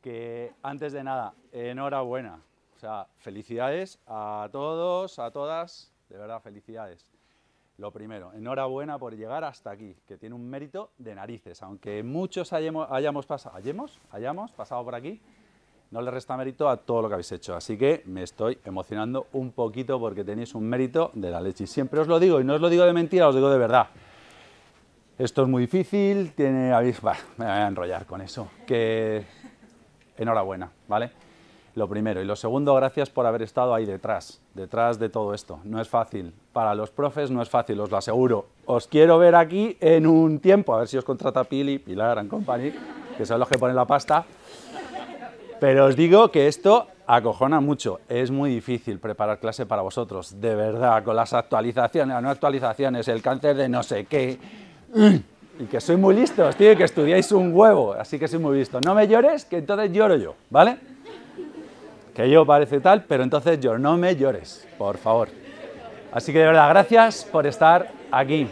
que antes de nada, enhorabuena. O sea, felicidades a todos, a todas, de verdad, felicidades. Lo primero, enhorabuena por llegar hasta aquí, que tiene un mérito de narices. Aunque muchos hayamos, pasado, hayamos, hayamos pasado por aquí, no le resta mérito a todo lo que habéis hecho. Así que me estoy emocionando un poquito porque tenéis un mérito de la leche. Y siempre os lo digo, y no os lo digo de mentira, os digo de verdad. Esto es muy difícil, tiene, me voy a enrollar con eso. Que enhorabuena, ¿vale? Lo primero. Y lo segundo, gracias por haber estado ahí detrás, detrás de todo esto. No es fácil. Para los profes no es fácil, os lo aseguro. Os quiero ver aquí en un tiempo, a ver si os contrata Pili, Pilar and Company, que son los que ponen la pasta. Pero os digo que esto acojona mucho. Es muy difícil preparar clase para vosotros, de verdad, con las actualizaciones, no actualizaciones, el cáncer de no sé qué. Y que soy muy listo, tío, que estudiáis un huevo, así que soy muy listo. No me llores, que entonces lloro yo, ¿vale? Que yo parece tal, pero entonces yo, no me llores, por favor. Así que de verdad, gracias por estar aquí,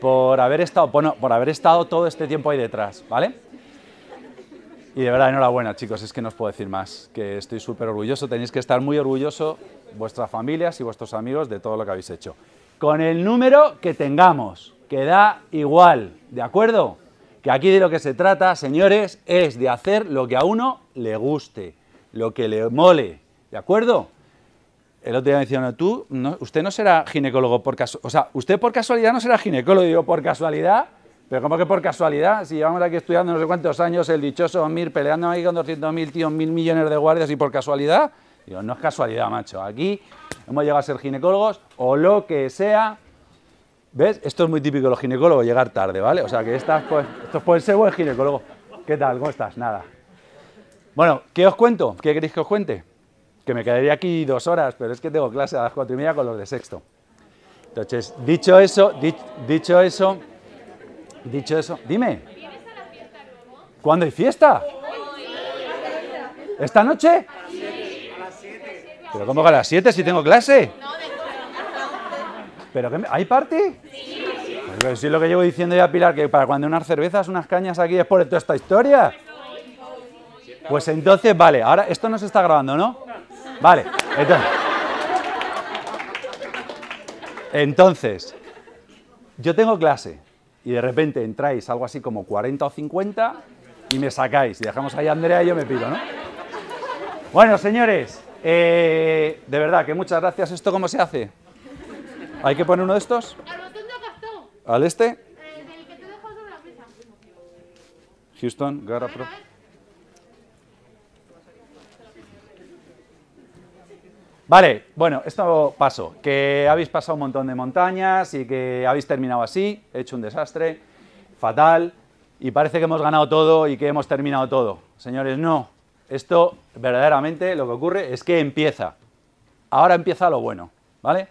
por haber estado, por haber estado todo este tiempo ahí detrás, ¿vale? Y de verdad, enhorabuena, chicos, es que no os puedo decir más, que estoy súper orgulloso, tenéis que estar muy orgulloso vuestras familias y vuestros amigos de todo lo que habéis hecho. Con el número que tengamos, que da igual, ¿de acuerdo? Que aquí de lo que se trata, señores, es de hacer lo que a uno le guste, lo que le mole, ¿de acuerdo? El otro día me decían, no, tú, no, usted no será ginecólogo por casualidad, o sea, usted por casualidad no será ginecólogo, digo por casualidad, pero ¿cómo que por casualidad? Si llevamos aquí estudiando no sé cuántos años, el dichoso Mir peleando ahí con 200.000 tíos, mil millones de guardias y por casualidad. Digo, no es casualidad, macho. Aquí hemos llegado a ser ginecólogos o lo que sea ¿Ves? Esto es muy típico de los ginecólogos, llegar tarde, ¿vale? O sea que estas, pues, estos pueden ser buen ginecólogo. ¿Qué tal? ¿Cómo estás? Nada. Bueno, ¿qué os cuento? ¿Qué queréis que os cuente? Que me quedaría aquí dos horas, pero es que tengo clase a las cuatro y media con los de sexto. Entonces, dicho eso, dicho, eso, dicho eso, dime. ¿Cuándo hay fiesta? ¿Esta noche? ¿Pero cómo que a las siete si tengo clase? ¿Pero ¿Hay party? Sí. Pues sí, lo que llevo diciendo ya, Pilar, que para cuando unas cervezas, unas cañas aquí es por toda esta historia. Pues entonces, vale, ahora esto no se está grabando, ¿no? Vale, entonces. Entonces, yo tengo clase y de repente entráis algo así como 40 o 50 y me sacáis. Y dejamos ahí a Andrea y yo me pido, ¿no? Bueno, señores, eh, de verdad que muchas gracias. ¿Esto cómo se hace? ¿Hay que poner uno de estos? ¿Al este? Houston, Gara Pro. Vale, bueno, esto paso, que habéis pasado un montón de montañas y que habéis terminado así, he hecho un desastre, fatal, y parece que hemos ganado todo y que hemos terminado todo. Señores, no, esto verdaderamente lo que ocurre es que empieza. Ahora empieza lo bueno, ¿vale?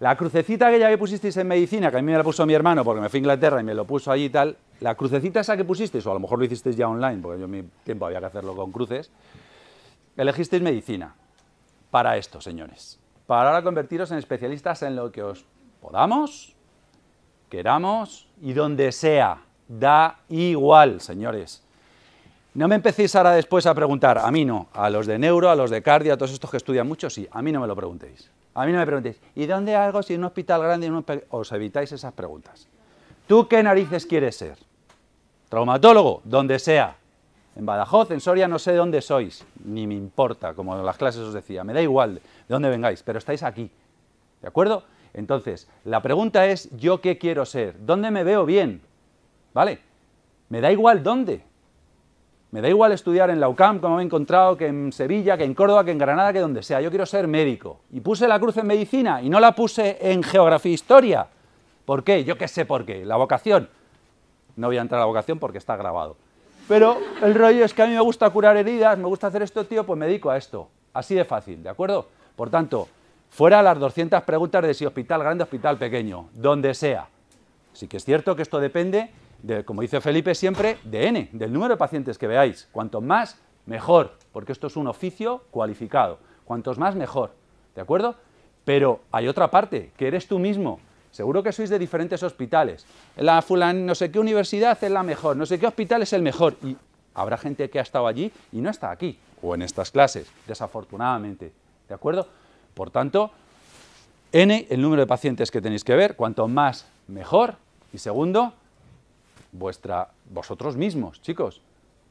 La crucecita que ya que pusisteis en medicina, que a mí me la puso mi hermano porque me fui a Inglaterra y me lo puso allí y tal, la crucecita esa que pusisteis, o a lo mejor lo hicisteis ya online, porque yo en mi tiempo había que hacerlo con cruces, elegisteis medicina para esto, señores. Para ahora convertiros en especialistas en lo que os podamos, queramos y donde sea. Da igual, señores. No me empecéis ahora después a preguntar, a mí no, a los de neuro, a los de cardio, a todos estos que estudian mucho, sí, a mí no me lo preguntéis. A mí no me preguntéis, ¿y dónde hago si en un hospital grande Os evitáis esas preguntas. ¿Tú qué narices quieres ser? Traumatólogo, donde sea. En Badajoz, en Soria, no sé dónde sois, ni me importa, como en las clases os decía, me da igual de dónde vengáis, pero estáis aquí. ¿De acuerdo? Entonces, la pregunta es, ¿yo qué quiero ser? ¿Dónde me veo bien? ¿Vale? Me da igual dónde. Me da igual estudiar en la UCAM, como me he encontrado, que en Sevilla, que en Córdoba, que en Granada, que donde sea. Yo quiero ser médico. Y puse la cruz en medicina y no la puse en geografía e historia. ¿Por qué? Yo qué sé por qué. La vocación. No voy a entrar a la vocación porque está grabado. Pero el rollo es que a mí me gusta curar heridas, me gusta hacer esto, tío, pues me dedico a esto. Así de fácil, ¿de acuerdo? Por tanto, fuera las 200 preguntas de si hospital grande, hospital pequeño, donde sea. Sí que es cierto que esto depende como dice Felipe siempre, de N, del número de pacientes que veáis. Cuanto más, mejor, porque esto es un oficio cualificado. Cuantos más, mejor. ¿De acuerdo? Pero hay otra parte, que eres tú mismo. Seguro que sois de diferentes hospitales. La fulan, no sé qué universidad es la mejor, no sé qué hospital es el mejor. Y habrá gente que ha estado allí y no está aquí, o en estas clases, desafortunadamente. ¿De acuerdo? Por tanto, N, el número de pacientes que tenéis que ver, cuanto más, mejor. Y segundo, vuestra, vosotros mismos, chicos,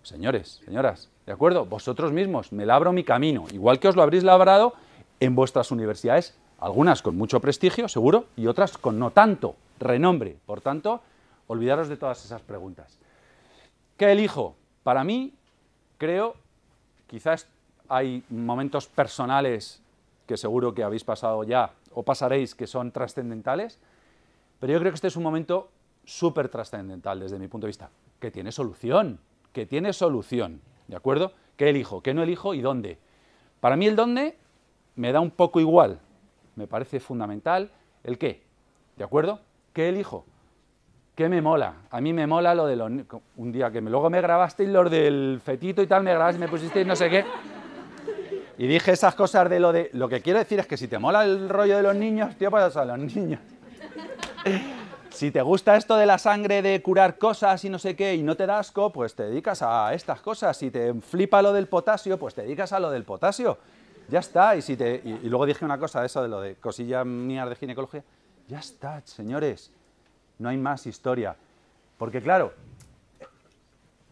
señores, señoras, ¿de acuerdo? Vosotros mismos, me labro mi camino, igual que os lo habréis labrado en vuestras universidades, algunas con mucho prestigio, seguro, y otras con no tanto renombre. Por tanto, olvidaros de todas esas preguntas. ¿Qué elijo? Para mí, creo, quizás hay momentos personales que seguro que habéis pasado ya o pasaréis que son trascendentales, pero yo creo que este es un momento súper trascendental desde mi punto de vista, que tiene solución, que tiene solución, ¿de acuerdo? ¿Qué elijo, qué no elijo y dónde? Para mí el dónde me da un poco igual, me parece fundamental el qué, ¿de acuerdo? ¿Qué elijo? ¿Qué me mola? A mí me mola lo de los... Un día que me, luego me grabasteis lo del fetito y tal, me y me pusisteis no sé qué. Y dije esas cosas de lo de... Lo que quiero decir es que si te mola el rollo de los niños, tío, pues a los niños. Si te gusta esto de la sangre, de curar cosas y no sé qué, y no te da asco, pues te dedicas a estas cosas. Si te flipa lo del potasio, pues te dedicas a lo del potasio. Ya está. Y, si te, y, luego dije una cosa, eso de lo de cosillas mías de ginecología. Ya está, señores. No hay más historia. Porque claro,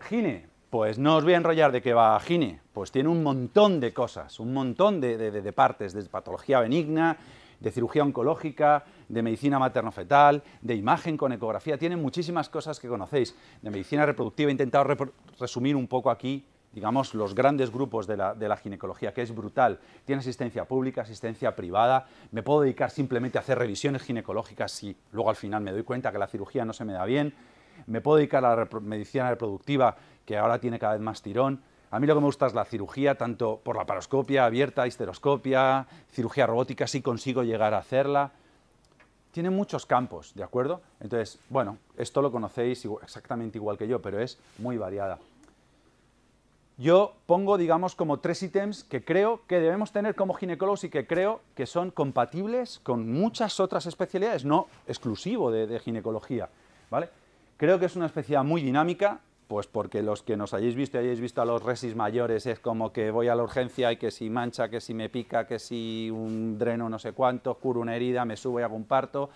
gine, pues no os voy a enrollar de qué va gine. Pues tiene un montón de cosas, un montón de, de partes, de patología benigna, de cirugía oncológica, de medicina materno-fetal, de imagen con ecografía. Tienen muchísimas cosas que conocéis. De medicina reproductiva he intentado resumir un poco aquí digamos, los grandes grupos de la, ginecología, que es brutal. Tiene asistencia pública, asistencia privada, me puedo dedicar simplemente a hacer revisiones ginecológicas si luego al final me doy cuenta que la cirugía no se me da bien, me puedo dedicar a la medicina reproductiva, que ahora tiene cada vez más tirón, a mí lo que me gusta es la cirugía, tanto por la paroscopia abierta, histeroscopia, cirugía robótica, si consigo llegar a hacerla. Tiene muchos campos, ¿de acuerdo? Entonces, bueno, esto lo conocéis exactamente igual que yo, pero es muy variada. Yo pongo, digamos, como tres ítems que creo que debemos tener como ginecólogos y que creo que son compatibles con muchas otras especialidades, no exclusivo de, de ginecología, ¿vale? Creo que es una especialidad muy dinámica, pues porque los que nos hayáis visto y hayáis visto a los resis mayores es como que voy a la urgencia y que si mancha, que si me pica, que si un dreno no sé cuánto, curo una herida, me subo y hago un parto,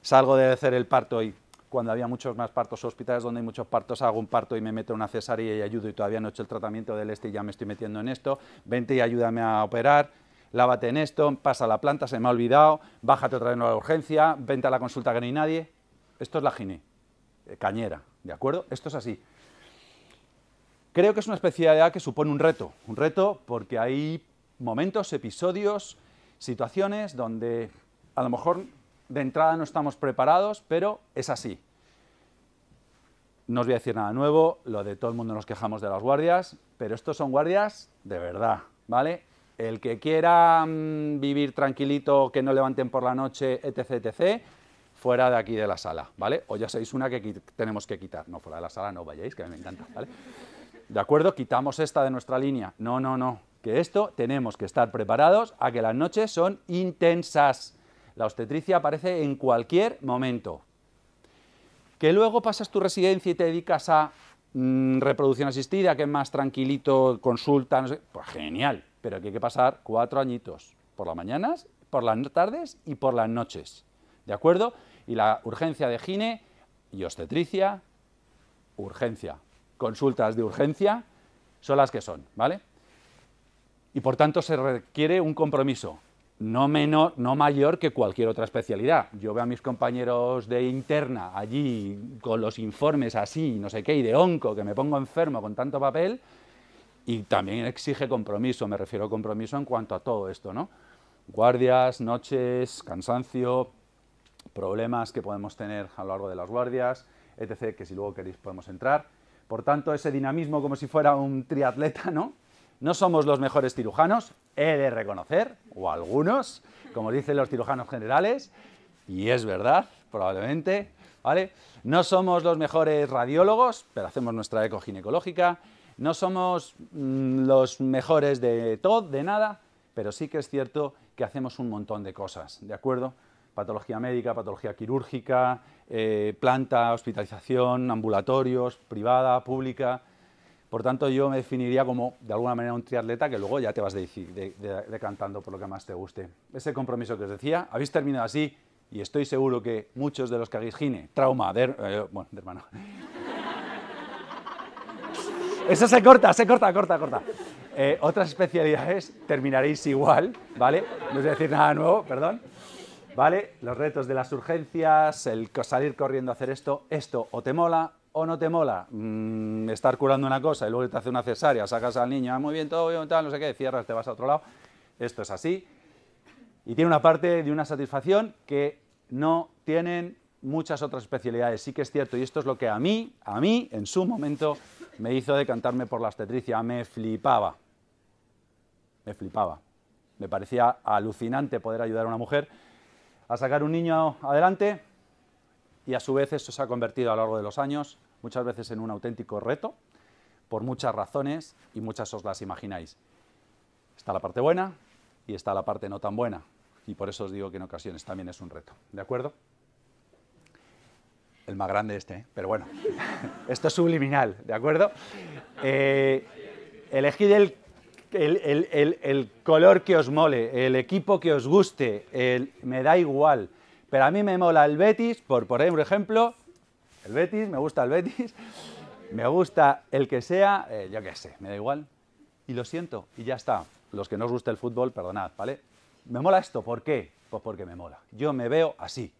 salgo de hacer el parto y cuando había muchos más partos hospitales donde hay muchos partos, hago un parto y me meto una cesárea y ayudo y todavía no he hecho el tratamiento del este y ya me estoy metiendo en esto, vente y ayúdame a operar, lávate en esto, pasa la planta, se me ha olvidado, bájate otra vez a la urgencia, vente a la consulta que no hay nadie. Esto es la gine, eh, cañera, ¿de acuerdo? Esto es así. Creo que es una especialidad que supone un reto, un reto porque hay momentos, episodios, situaciones donde a lo mejor de entrada no estamos preparados, pero es así. No os voy a decir nada nuevo, lo de todo el mundo nos quejamos de las guardias, pero estos son guardias de verdad, ¿vale? El que quiera mm, vivir tranquilito, que no levanten por la noche, etc., etc., fuera de aquí de la sala, ¿vale? O ya sois una que tenemos que quitar. No, fuera de la sala no vayáis, que a mí me encanta, ¿vale? ¿De acuerdo? Quitamos esta de nuestra línea. No, no, no. Que esto tenemos que estar preparados a que las noches son intensas. La obstetricia aparece en cualquier momento. Que luego pasas tu residencia y te dedicas a mm, reproducción asistida, que es más tranquilito, consulta, no sé. Pues genial. Pero aquí hay que pasar cuatro añitos. Por las mañanas, por las tardes y por las noches. ¿De acuerdo? Y la urgencia de gine y obstetricia, urgencia consultas de urgencia son las que son, ¿vale? Y por tanto se requiere un compromiso no, menor, no mayor que cualquier otra especialidad. Yo veo a mis compañeros de interna allí con los informes así, no sé qué, y de onco, que me pongo enfermo con tanto papel, y también exige compromiso, me refiero a compromiso en cuanto a todo esto, ¿no? Guardias, noches, cansancio, problemas que podemos tener a lo largo de las guardias, etc., que si luego queréis podemos entrar. Por tanto, ese dinamismo como si fuera un triatleta, ¿no? No somos los mejores cirujanos, he de reconocer, o algunos, como dicen los cirujanos generales, y es verdad, probablemente, ¿vale? No somos los mejores radiólogos, pero hacemos nuestra eco ginecológica, no somos mm, los mejores de todo, de nada, pero sí que es cierto que hacemos un montón de cosas, ¿de acuerdo? patología médica, patología quirúrgica, eh, planta, hospitalización, ambulatorios, privada, pública. Por tanto, yo me definiría como, de alguna manera, un triatleta que luego ya te vas decantando por lo que más te guste. Ese compromiso que os decía, habéis terminado así y estoy seguro que muchos de los que hagáis gine, trauma, eh, bueno, de hermano. Eso se corta, se corta, corta, corta. Eh, otras especialidades terminaréis igual, ¿vale? No os voy a decir nada nuevo, perdón. ¿Vale? Los retos de las urgencias, el salir corriendo a hacer esto, esto o te mola o no te mola. Mm, estar curando una cosa y luego te hace una cesárea, sacas al niño, ah, muy bien, todo bien, tal, no sé qué, cierras, te vas a otro lado. Esto es así. Y tiene una parte de una satisfacción que no tienen muchas otras especialidades. Sí que es cierto, y esto es lo que a mí, a mí, en su momento, me hizo decantarme por la obstetricia. Me flipaba. Me flipaba. Me parecía alucinante poder ayudar a una mujer a sacar un niño adelante y a su vez esto se ha convertido a lo largo de los años muchas veces en un auténtico reto por muchas razones y muchas os las imagináis. Está la parte buena y está la parte no tan buena y por eso os digo que en ocasiones también es un reto, ¿de acuerdo? El más grande este, ¿eh? pero bueno, esto es subliminal, ¿de acuerdo? Eh, elegid el el, color que os mole, el equipo que os guste, me da igual. Pero a mí me mola el Betis, por poner un ejemplo, el Betis, me gusta el Betis, me gusta el que sea, eh, yo qué sé, me da igual. Y lo siento, y ya está. Los que no os guste el fútbol, perdonad, ¿vale? Me mola esto, ¿por qué? Pues porque me mola. Yo me veo así,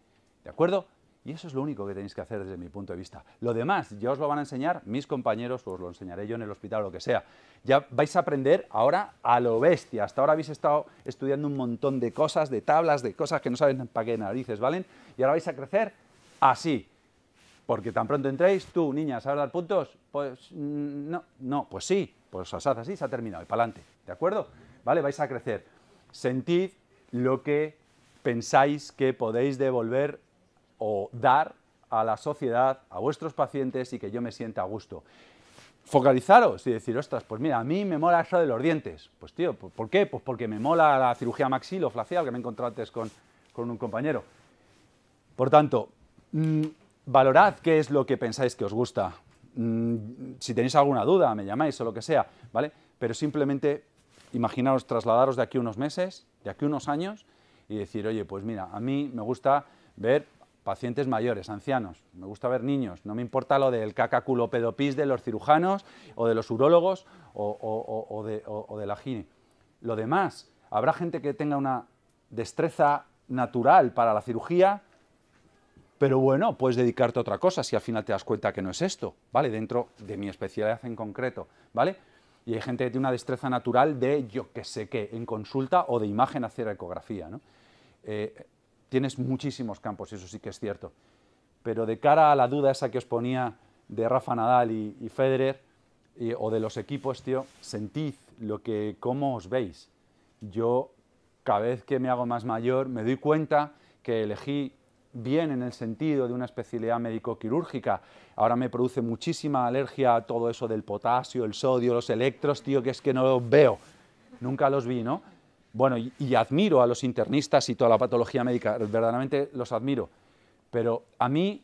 ¿de acuerdo? Y eso es lo único que tenéis que hacer desde mi punto de vista. Lo demás ya os lo van a enseñar mis compañeros, os lo enseñaré yo en el hospital o lo que sea. Ya vais a aprender ahora a lo bestia. Hasta ahora habéis estado estudiando un montón de cosas, de tablas, de cosas que no saben para qué narices, ¿valen? Y ahora vais a crecer así. Porque tan pronto entréis, tú, niña, ¿sabes dar puntos? Pues mm, no, no, pues sí, pues os haz así, se ha terminado, y para adelante, ¿de acuerdo? ¿Vale? Vais a crecer. Sentid lo que pensáis que podéis devolver o dar a la sociedad, a vuestros pacientes y que yo me sienta a gusto. Focalizaros y decir, ostras, pues mira, a mí me mola eso de los dientes. Pues tío, ¿por qué? Pues porque me mola la cirugía maxiloflacial que me encontré con, un compañero. Por tanto, mm, valorad qué es lo que pensáis que os gusta. Mm, si tenéis alguna duda, me llamáis o lo que sea, ¿vale? Pero simplemente imaginaros trasladaros de aquí unos meses, de aquí unos años y decir, oye, pues mira, a mí me gusta ver pacientes mayores, ancianos, me gusta ver niños, no me importa lo del cacaculopedopis de los cirujanos o de los urólogos o, de, la gine. Lo demás, habrá gente que tenga una destreza natural para la cirugía, pero bueno, puedes dedicarte a otra cosa si al final te das cuenta que no es esto, ¿vale? Dentro de mi especialidad en concreto, ¿vale? Y hay gente que tiene una destreza natural de yo que sé qué, en consulta o de imagen hacer ecografía, ¿no? Eh, tienes muchísimos campos, eso sí que es cierto. Pero de cara a la duda esa que os ponía de Rafa Nadal y, Federer, o de los equipos, tío, sentid lo que, cómo os veis. Yo, cada vez que me hago más mayor, me doy cuenta que elegí bien en el sentido de una especialidad médico-quirúrgica. Ahora me produce muchísima alergia a todo eso del potasio, el sodio, los electros, tío, que es que no los veo. Nunca los vi, ¿no? Bueno, y, admiro a los internistas y toda la patología médica, verdaderamente los admiro. Pero a mí,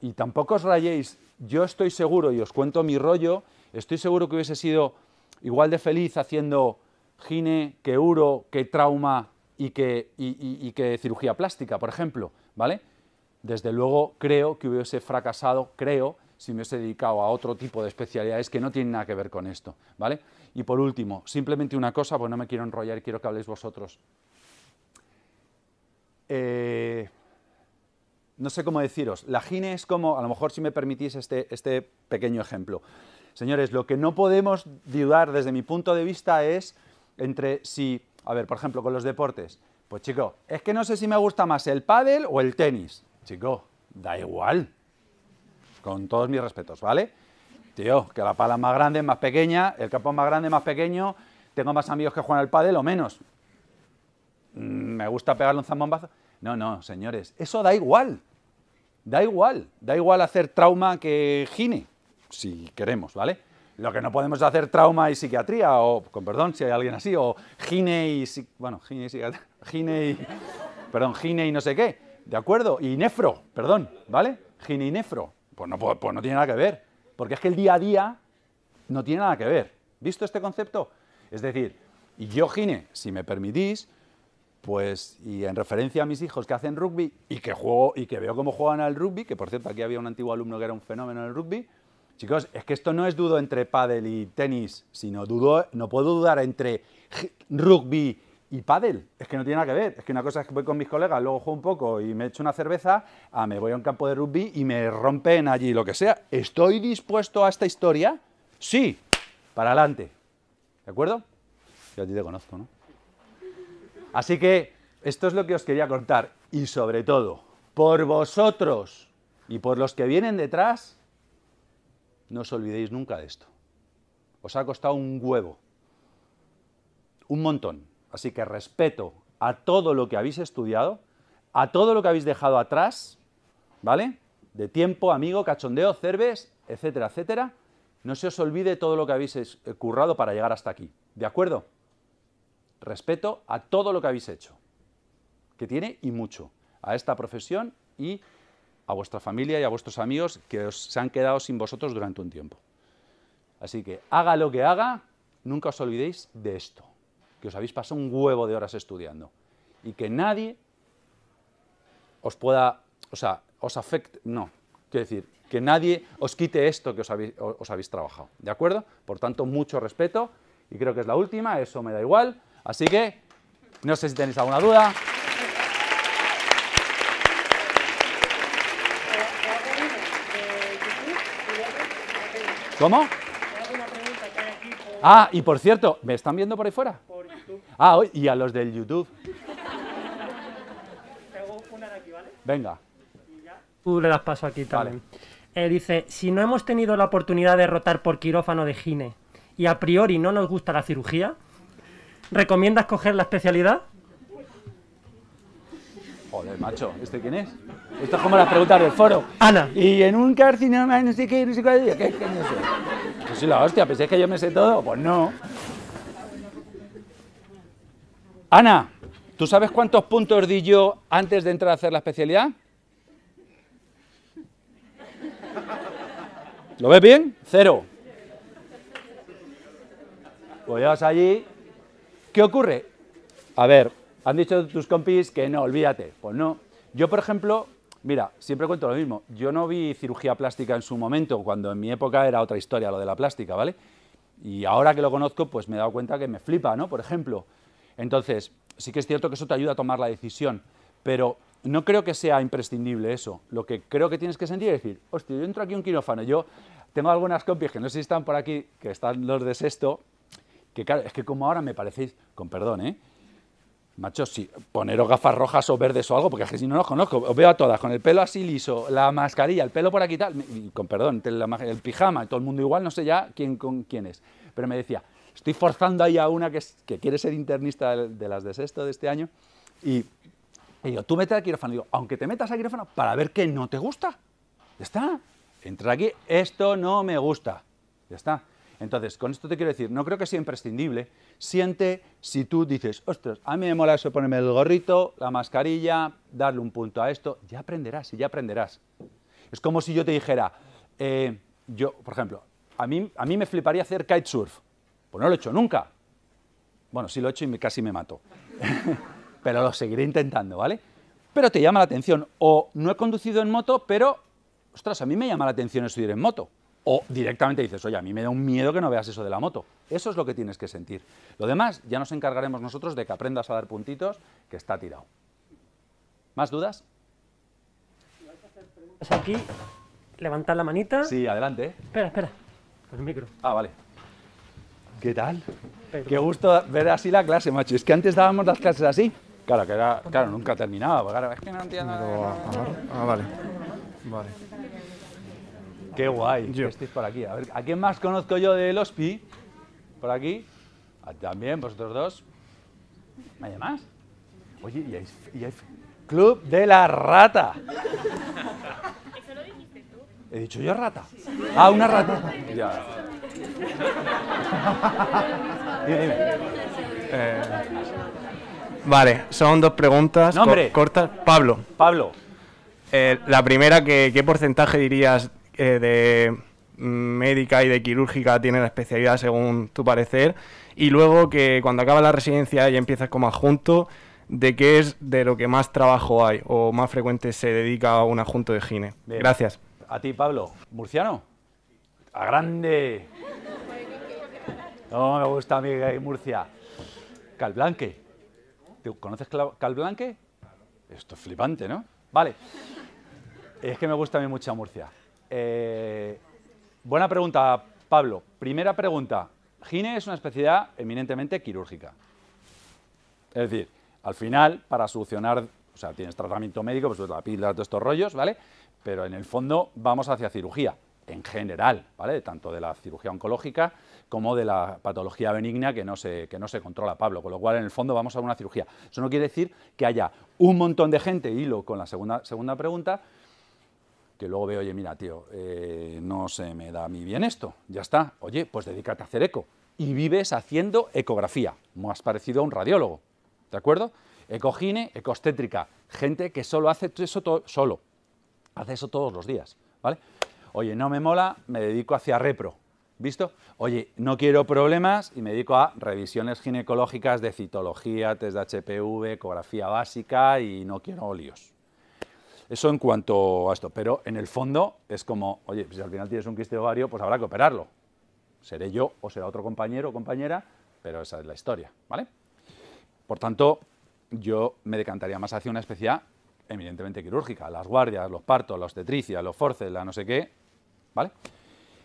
y tampoco os rayéis, yo estoy seguro, y os cuento mi rollo, estoy seguro que hubiese sido igual de feliz haciendo gine, que uro, que trauma y que, y que cirugía plástica, por ejemplo, ¿vale? Desde luego creo que hubiese fracasado, creo, si me he dedicado a otro tipo de especialidades que no tienen nada que ver con esto, ¿vale? Y por último, simplemente una cosa, pues no me quiero enrollar quiero que habléis vosotros. Eh, no sé cómo deciros, la gine es como, a lo mejor si me permitís este, este, pequeño ejemplo. Señores, lo que no podemos dudar desde mi punto de vista es entre si, a ver, por ejemplo, con los deportes, pues chico, es que no sé si me gusta más el pádel o el tenis. Chico, da igual con todos mis respetos, ¿vale? Tío, que la pala más grande, más pequeña, el campo más grande, más pequeño, tengo más amigos que juegan al pádel o menos. Mm, ¿Me gusta pegarle un zambombazo? No, no, señores, eso da igual. Da igual, da igual hacer trauma que gine, si queremos, ¿vale? Lo que no podemos hacer trauma y psiquiatría, o, con perdón, si hay alguien así, o gine y, bueno, gine y gine y, perdón, gine y no sé qué, ¿de acuerdo? Y nefro, perdón, ¿vale? Gine y nefro, pues no, pues, pues no tiene nada que ver, porque es que el día a día no tiene nada que ver. ¿Visto este concepto? Es decir, y yo, Gine, si me permitís, pues, y en referencia a mis hijos que hacen rugby y que juego y que veo cómo juegan al rugby, que por cierto aquí había un antiguo alumno que era un fenómeno en el rugby, chicos, es que esto no es dudo entre pádel y tenis, sino dudo, no puedo dudar entre rugby y pádel. Es que no tiene nada que ver. Es que una cosa es que voy con mis colegas, luego juego un poco y me echo una cerveza, a ah, me voy a un campo de rugby y me rompen allí lo que sea. ¿Estoy dispuesto a esta historia? Sí, para adelante. ¿De acuerdo? Yo a ti te conozco, ¿no? Así que esto es lo que os quería contar. Y sobre todo, por vosotros y por los que vienen detrás, no os olvidéis nunca de esto. Os ha costado un huevo. Un montón Así que respeto a todo lo que habéis estudiado, a todo lo que habéis dejado atrás, ¿vale? De tiempo, amigo, cachondeo, cerves, etcétera, etcétera. No se os olvide todo lo que habéis eh, currado para llegar hasta aquí. ¿De acuerdo? Respeto a todo lo que habéis hecho, que tiene y mucho, a esta profesión y a vuestra familia y a vuestros amigos que os, se han quedado sin vosotros durante un tiempo. Así que haga lo que haga, nunca os olvidéis de esto que os habéis pasado un huevo de horas estudiando y que nadie os pueda, o sea, os afecte, no, quiero decir, que nadie os quite esto que os habéis, trabajado, ¿de acuerdo? Por tanto, mucho respeto y creo que es la última, eso me da igual, así que no sé si tenéis alguna duda. ¿Cómo? Ah, y por cierto, ¿me están viendo por ahí fuera? Ah, y a los del YouTube. una de aquí, ¿vale? Venga. Tú le das paso aquí también. Eh, dice, si no hemos tenido la oportunidad de rotar por quirófano de gine y a priori no nos gusta la cirugía, ¿recomiendas coger la especialidad? Joder, macho, ¿este quién es? Esto es como las preguntas del foro. Ana. Y en un carcinoma, no sé qué, no sé qué, qué, qué, qué no sé. Yo soy la hostia, ¿pensáis que yo me sé todo? Pues no. Ana, ¿tú sabes cuántos puntos di yo antes de entrar a hacer la especialidad? ¿Lo ves bien? Cero. Pues allí. ¿Qué ocurre? A ver, han dicho tus compis que no, olvídate. Pues no. Yo, por ejemplo, mira, siempre cuento lo mismo. Yo no vi cirugía plástica en su momento, cuando en mi época era otra historia lo de la plástica, ¿vale? Y ahora que lo conozco, pues me he dado cuenta que me flipa, ¿no? Por ejemplo, entonces, sí que es cierto que eso te ayuda a tomar la decisión, pero no creo que sea imprescindible eso. Lo que creo que tienes que sentir es decir, hostia, yo entro aquí un quirófano, yo tengo algunas copias que no sé si están por aquí, que están los de sexto, que claro, es que como ahora me parecéis, con perdón, ¿eh? Machos, si poneros gafas rojas o verdes o algo, porque es que si no los conozco, os veo a todas, con el pelo así liso, la mascarilla, el pelo por aquí tal, con perdón, el, el pijama, todo el mundo igual, no sé ya quién, con, quién es. Pero me decía, estoy forzando ahí a una que, quiere ser internista de, las de sexto de este año y, digo, tú mete al quirófano. digo, aunque te metas al quirófano, para ver que no te gusta. Ya está. Entra aquí, esto no me gusta. Ya está. Entonces, con esto te quiero decir, no creo que sea imprescindible. Siente si tú dices, ostras, a mí me mola eso ponerme el gorrito, la mascarilla, darle un punto a esto. Ya aprenderás, y ya aprenderás. Es como si yo te dijera, eh, yo, por ejemplo, a mí, a mí me fliparía hacer kitesurf. Pues no lo he hecho nunca. Bueno, sí lo he hecho y casi me mato. pero lo seguiré intentando, ¿vale? Pero te llama la atención. O no he conducido en moto, pero, ostras, a mí me llama la atención estudiar en moto. O directamente dices, oye, a mí me da un miedo que no veas eso de la moto. Eso es lo que tienes que sentir. Lo demás ya nos encargaremos nosotros de que aprendas a dar puntitos, que está tirado. ¿Más dudas? Aquí, levantar la manita. Sí, adelante. ¿eh? Espera, espera. Con el micro. Ah, vale. ¿Qué tal? Qué gusto ver así la clase, macho. Es que antes dábamos las clases así. Claro, que era, claro, nunca terminaba. Claro, es que no entiendo. Ah, ah, vale. Vale. Qué guay que estéis por aquí. A ver, ¿a quién más conozco yo del pi? Por aquí. Ah, también, vosotros dos. ¿Hay más? Oye, y hay, Club de la Rata. ¿Eso lo dijiste tú? ¿He dicho yo rata? Ah, una rata. ya. Eh, vale, son dos preguntas cortas. Pablo. Pablo. Eh, la primera, que, ¿qué porcentaje dirías eh, de mm, médica y de quirúrgica tiene la especialidad según tu parecer? Y luego que cuando acaba la residencia y empiezas como adjunto, ¿de qué es de lo que más trabajo hay o más frecuente se dedica a un adjunto de gine? Gracias. A ti, Pablo. ¿Murciano? a grande. No, me gusta a mí Murcia. Calblanque. ¿Tú ¿Conoces Calblanque? Esto es flipante, ¿no? Vale. Es que me gusta a mí mucho Murcia. Eh, buena pregunta, Pablo. Primera pregunta. Gine es una especialidad eminentemente quirúrgica. Es decir, al final, para solucionar, o sea, tienes tratamiento médico, pues la pila, de estos rollos, ¿vale? Pero en el fondo vamos hacia cirugía en general, ¿vale? tanto de la cirugía oncológica como de la patología benigna que no, se, que no se controla, Pablo, con lo cual en el fondo vamos a una cirugía. Eso no quiere decir que haya un montón de gente, hilo con la segunda, segunda pregunta, que luego veo, oye, mira, tío, eh, no se me da a mí bien esto, ya está, oye, pues dedícate a hacer eco y vives haciendo ecografía, más parecido a un radiólogo, ¿de acuerdo? Ecogine, ecostétrica, gente que solo hace eso solo, hace eso todos los días, ¿vale? Oye, no me mola, me dedico hacia repro. ¿Visto? Oye, no quiero problemas y me dedico a revisiones ginecológicas de citología, test de HPV, ecografía básica y no quiero líos. Eso en cuanto a esto, pero en el fondo es como, oye, si al final tienes un quiste ovario, pues habrá que operarlo. Seré yo o será otro compañero o compañera, pero esa es la historia, ¿vale? Por tanto, yo me decantaría más hacia una especialidad evidentemente quirúrgica. Las guardias, los partos, la obstetricia, los forces, la no sé qué, ¿Vale?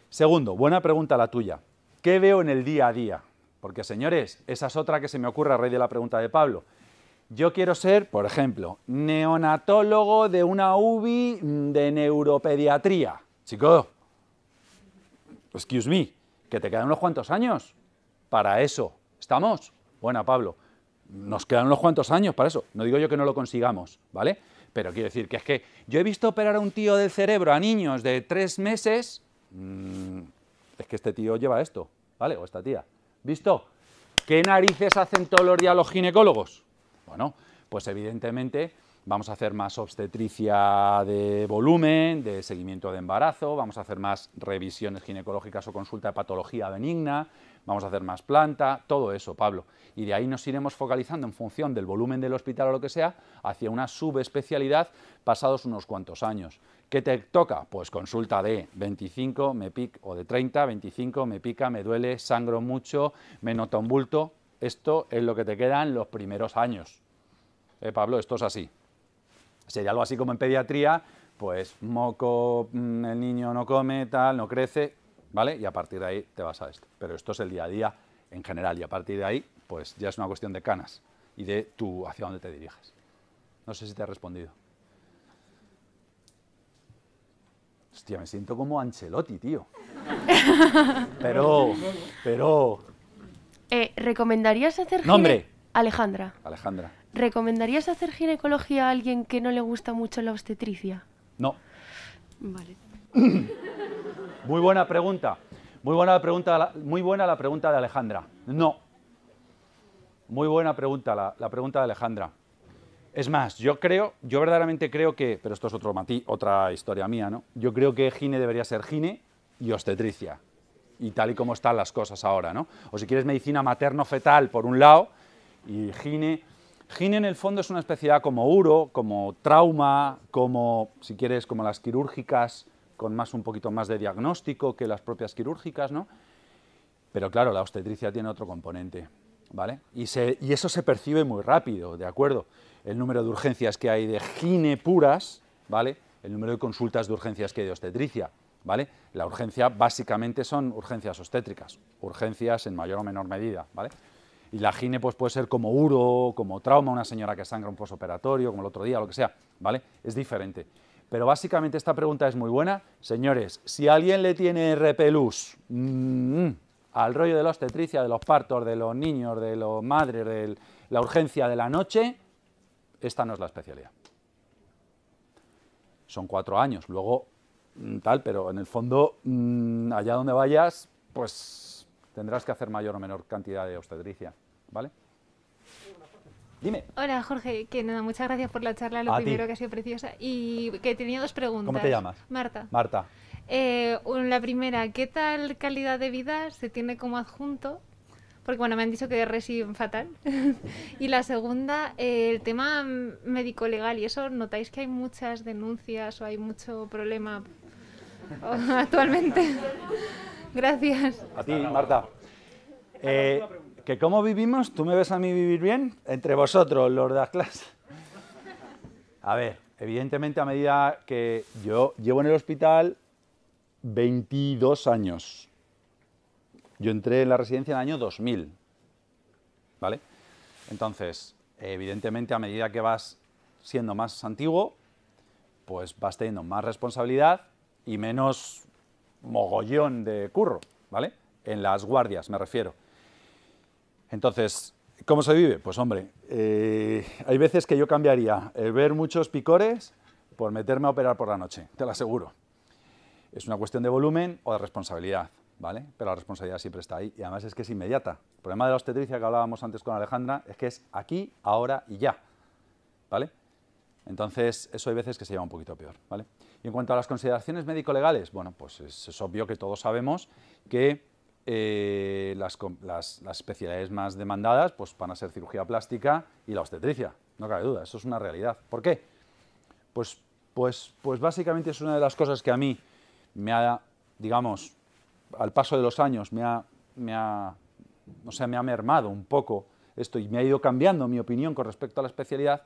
Segundo, buena pregunta la tuya. ¿Qué veo en el día a día? Porque, señores, esa es otra que se me ocurre a raíz de la pregunta de Pablo. Yo quiero ser, por ejemplo, neonatólogo de una UBI de neuropediatría. Chico, excuse me, que te quedan unos cuantos años para eso. ¿Estamos? Buena, Pablo. Nos quedan unos cuantos años para eso. No digo yo que no lo consigamos, ¿vale? Pero quiero decir que es que yo he visto operar a un tío del cerebro a niños de tres meses. Mm, es que este tío lleva esto, ¿vale? O esta tía. ¿Visto? ¿Qué narices hacen todos los días los ginecólogos? Bueno, pues evidentemente vamos a hacer más obstetricia de volumen, de seguimiento de embarazo, vamos a hacer más revisiones ginecológicas o consulta de patología benigna, vamos a hacer más planta, todo eso, Pablo. Y de ahí nos iremos focalizando en función del volumen del hospital o lo que sea, hacia una subespecialidad pasados unos cuantos años. ¿Qué te toca? Pues consulta de 25, me pica, o de 30, 25, me pica, me duele, sangro mucho, me nota un bulto. Esto es lo que te queda en los primeros años. Eh, Pablo, esto es así. Sería algo así como en pediatría, pues moco, mm, el niño no come, tal, no crece, ¿vale? Y a partir de ahí te vas a esto. Pero esto es el día a día en general y a partir de ahí, pues ya es una cuestión de canas y de tú hacia dónde te diriges. No sé si te he respondido. Hostia, me siento como Ancelotti, tío. Pero, pero... Eh, ¿Recomendarías hacer... Nombre. Alejandra. Alejandra. ¿Recomendarías hacer ginecología a alguien que no le gusta mucho la obstetricia? No. Vale. Muy buena pregunta. Muy buena, la pregunta de Alejandra. No. Muy buena pregunta la, pregunta de Alejandra. Es más, yo creo, yo verdaderamente creo que, pero esto es otro otra historia mía, ¿no? Yo creo que gine debería ser gine y obstetricia. Y tal y como están las cosas ahora, ¿no? O si quieres medicina materno-fetal por un lado y gine Gine en el fondo es una especialidad como uro, como trauma, como, si quieres, como las quirúrgicas, con más un poquito más de diagnóstico que las propias quirúrgicas, ¿no? Pero claro, la obstetricia tiene otro componente, ¿vale? Y, eso se percibe muy rápido, ¿de acuerdo? El número de urgencias que hay de gine puras, ¿vale? El número de consultas de urgencias que hay de obstetricia, ¿vale? La urgencia básicamente son urgencias obstétricas, urgencias en mayor o menor medida, ¿vale? Y la gine pues, puede ser como uro, como trauma, una señora que sangra un postoperatorio, como el otro día, lo que sea, ¿vale? Es diferente. Pero básicamente esta pregunta es muy buena. Señores, si alguien le tiene repelús mm, al rollo de la obstetricia, de los partos, de los niños, de los madres, de la urgencia de la noche, esta no es la especialidad. Son cuatro años, luego mm, tal, pero en el fondo, mm, allá donde vayas, pues tendrás que hacer mayor o menor cantidad de obstetricia, ¿vale? Hola, Jorge. Que nada, muchas gracias por la charla, lo primero que ha sido preciosa. Y que tenía dos preguntas. ¿Cómo te llamas? Marta. Marta. Eh, la primera, ¿qué tal calidad de vida se tiene como adjunto? Porque bueno, me han dicho que es fatal. y la segunda, eh, el tema médico-legal. ¿Y eso notáis que hay muchas denuncias o hay mucho problema actualmente? Gracias. A ti, Marta que cómo vivimos, tú me ves a mí vivir bien, entre vosotros, los de las clases. A ver, evidentemente a medida que yo llevo en el hospital 22 años. Yo entré en la residencia en el año 2000. ¿Vale? Entonces, evidentemente a medida que vas siendo más antiguo, pues vas teniendo más responsabilidad y menos mogollón de curro, ¿vale? En las guardias me refiero. Entonces, ¿cómo se vive? Pues hombre, eh, hay veces que yo cambiaría el ver muchos picores por meterme a operar por la noche, te lo aseguro. Es una cuestión de volumen o de responsabilidad, ¿vale? Pero la responsabilidad siempre está ahí y además es que es inmediata. El problema de la obstetricia que hablábamos antes con Alejandra es que es aquí, ahora y ya, ¿vale? Entonces, eso hay veces que se lleva un poquito peor, ¿vale? Y en cuanto a las consideraciones médico-legales, bueno, pues es obvio que todos sabemos que eh, las, especialidades más demandadas pues, van a ser cirugía plástica y la obstetricia, no cabe duda, eso es una realidad. ¿Por qué? Pues, pues, pues básicamente es una de las cosas que a mí me ha, digamos, al paso de los años me ha, me ha, sea, me ha mermado un poco esto y me ha ido cambiando mi opinión con respecto a la especialidad,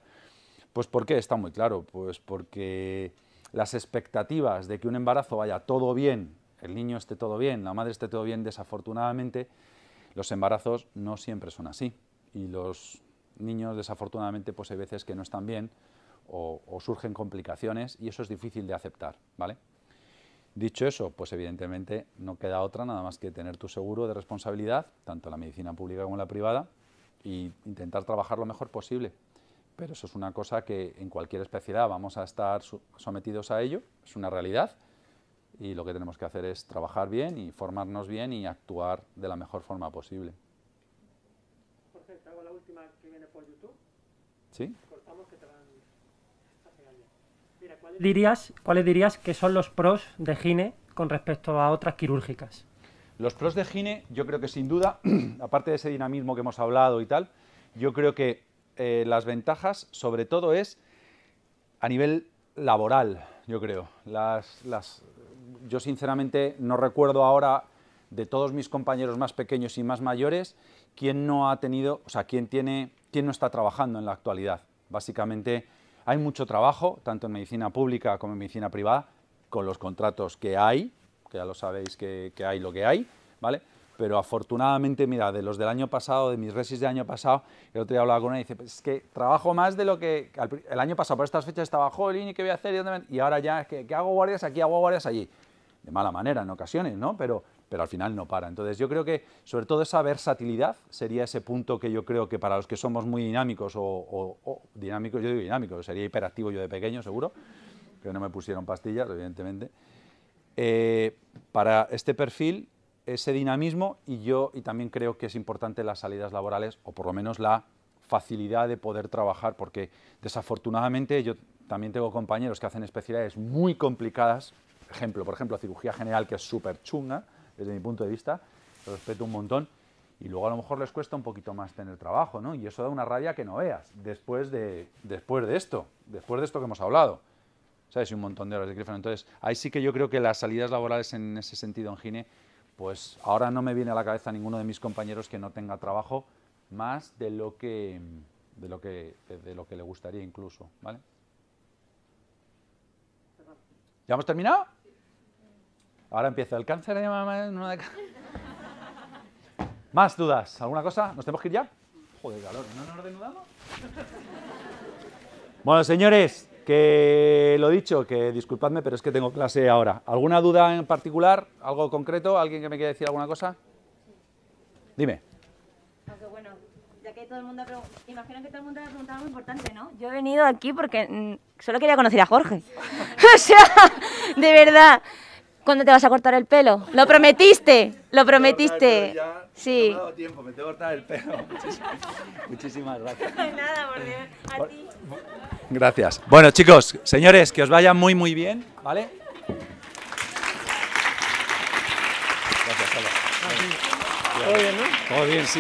pues ¿por qué? Está muy claro, pues porque las expectativas de que un embarazo vaya todo bien el niño esté todo bien, la madre esté todo bien, desafortunadamente los embarazos no siempre son así. Y los niños desafortunadamente pues hay veces que no están bien o, surgen complicaciones y eso es difícil de aceptar, ¿vale? Dicho eso, pues evidentemente no queda otra nada más que tener tu seguro de responsabilidad, tanto la medicina pública como la privada, e intentar trabajar lo mejor posible. Pero eso es una cosa que en cualquier especialidad vamos a estar sometidos a ello, es una realidad, y lo que tenemos que hacer es trabajar bien y formarnos bien y actuar de la mejor forma posible. ¿Sí? ¿cuáles dirías, ¿cuáles dirías que son los pros de Gine con respecto a otras quirúrgicas? Los pros de Gine, yo creo que sin duda, aparte de ese dinamismo que hemos hablado y tal, yo creo que eh, las ventajas sobre todo es a nivel laboral, yo creo. Las, las, yo sinceramente no recuerdo ahora de todos mis compañeros más pequeños y más mayores, quién no ha tenido, o sea, quién tiene, quién no está trabajando en la actualidad. Básicamente hay mucho trabajo, tanto en medicina pública como en medicina privada, con los contratos que hay, que ya lo sabéis que, que hay lo que hay, ¿vale? Pero afortunadamente, mira, de los del año pasado, de mis resis del año pasado, el otro día hablaba con una y dice, pues es que trabajo más de lo que el año pasado, por estas fechas estaba, jolín, ¿y qué voy a hacer? ¿Y, ahora ya, ¿qué hago guardias aquí, hago guardias allí de mala manera en ocasiones, ¿no? Pero, pero al final no para. Entonces yo creo que sobre todo esa versatilidad sería ese punto que yo creo que para los que somos muy dinámicos o, dinámicos, yo digo dinámicos, sería hiperactivo yo de pequeño seguro, que no me pusieron pastillas, evidentemente. Eh, para este perfil ese dinamismo y yo y también creo que es importante las salidas laborales o por lo menos la facilidad de poder trabajar porque desafortunadamente yo también tengo compañeros que hacen especialidades muy complicadas ejemplo, por ejemplo, cirugía general, que es súper chunga, desde mi punto de vista, lo respeto un montón, y luego a lo mejor les cuesta un poquito más tener trabajo, ¿no? Y eso da una rabia que no veas, después de, después de esto, después de esto que hemos hablado. ¿Sabes? Y un montón de horas de quirófano. Entonces, ahí sí que yo creo que las salidas laborales en ese sentido en Gine, pues ahora no me viene a la cabeza ninguno de mis compañeros que no tenga trabajo más de lo que, de lo que, de lo que le gustaría incluso, ¿vale? ¿Ya hemos terminado? Ahora empieza el cáncer Más dudas. ¿Alguna cosa? ¿Nos tenemos que ir ya? Joder, calor. ¿No nos desnudamos? bueno, señores, que lo dicho, que disculpadme, pero es que tengo clase ahora. ¿Alguna duda en particular? ¿Algo concreto? ¿Alguien que me quiera decir alguna cosa? Dime. Aunque bueno, ya que todo el mundo ha imagino que todo el mundo ha preguntado algo importante, ¿no? Yo he venido aquí porque mm, solo quería conocer a Jorge. o sea, de verdad. ¿Cuándo te vas a cortar el pelo? Lo prometiste, lo prometiste. sí. No me tiempo, me tengo que cortar el pelo. Muchísimas, muchísimas gracias. Nada, por Dios. A ti. Gracias. Bueno, chicos, señores, que os vaya muy, muy bien, ¿vale? Gracias, Todo bien, ¿no? Todo bien, sí.